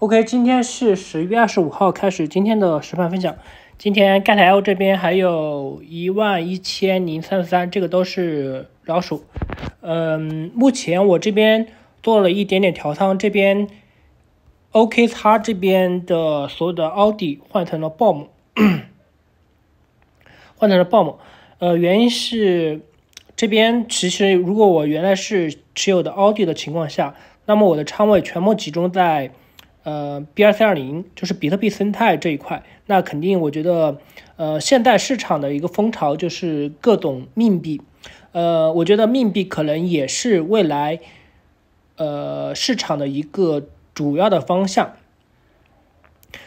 OK，今天是十月二十五号，开始今天的实盘分享。今天盖台 L 这边还有一万一千零三十三，这个都是老鼠。嗯，目前我这边做了一点点调仓，这边 OK，他这边的所有的奥迪换成了 BOM，换成了 BOM。呃，原因是这边其实如果我原来是持有的奥迪的情况下，那么我的仓位全部集中在。呃，B 二三二零就是比特币生态这一块，那肯定我觉得，呃，现在市场的一个风潮就是各种命币，呃，我觉得命币可能也是未来，呃，市场的一个主要的方向。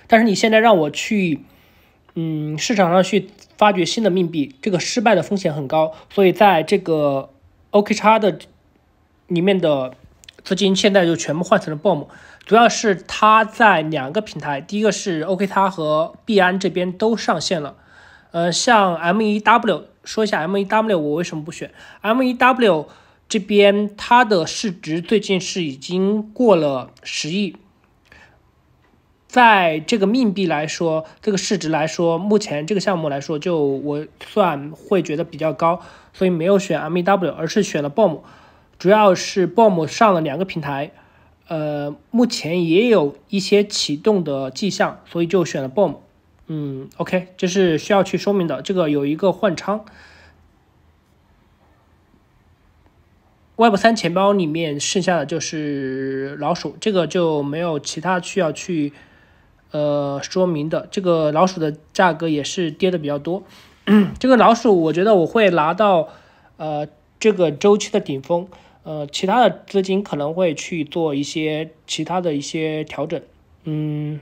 但是你现在让我去，嗯，市场上去发掘新的命币，这个失败的风险很高，所以在这个 OK 叉的里面的。资金现在就全部换成了 BOM，主要是它在两个平台，第一个是 OK 它和币安这边都上线了。呃，像 MEW 说一下 MEW，我为什么不选 MEW？这边它的市值最近是已经过了十亿，在这个命币来说，这个市值来说，目前这个项目来说，就我算会觉得比较高，所以没有选 MEW，而是选了 BOM。主要是 bom 上了两个平台，呃，目前也有一些启动的迹象，所以就选了 bom。嗯，OK，这是需要去说明的。这个有一个换仓，Web 三钱包里面剩下的就是老鼠，这个就没有其他需要去呃说明的。这个老鼠的价格也是跌的比较多，这个老鼠我觉得我会拿到呃这个周期的顶峰。呃，其他的资金可能会去做一些其他的一些调整。嗯，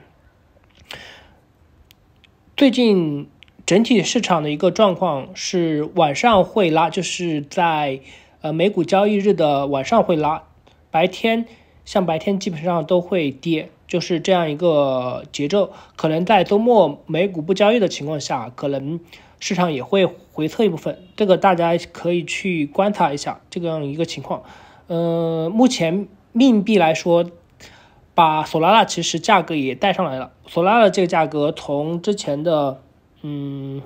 最近整体市场的一个状况是晚上会拉，就是在呃美股交易日的晚上会拉，白天像白天基本上都会跌，就是这样一个节奏。可能在周末美股不交易的情况下，可能。市场也会回测一部分，这个大家可以去观察一下这样一个情况。呃，目前命币来说，把索拉拉其实价格也带上来了。索拉拉这个价格从之前的，嗯，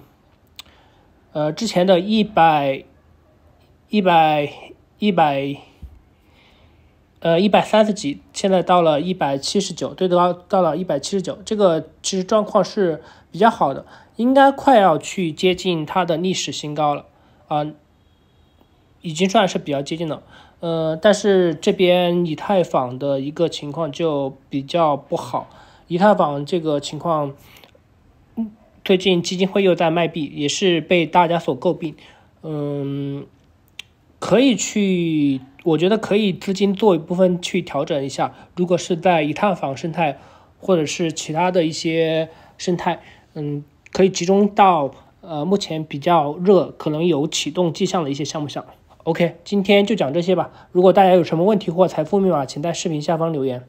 呃，之前的一百、一百、一百，呃，一百三十几，现在到了一百七十九，对多到了一百七十九。这个其实状况是比较好的。应该快要去接近它的历史新高了啊，已经算是比较接近了。呃，但是这边以太坊的一个情况就比较不好，以太坊这个情况，嗯，最近基金会又在卖币，也是被大家所诟病。嗯，可以去，我觉得可以资金做一部分去调整一下。如果是在以太坊生态，或者是其他的一些生态，嗯。可以集中到，呃，目前比较热，可能有启动迹象的一些项目上。OK，今天就讲这些吧。如果大家有什么问题或财富密码，请在视频下方留言。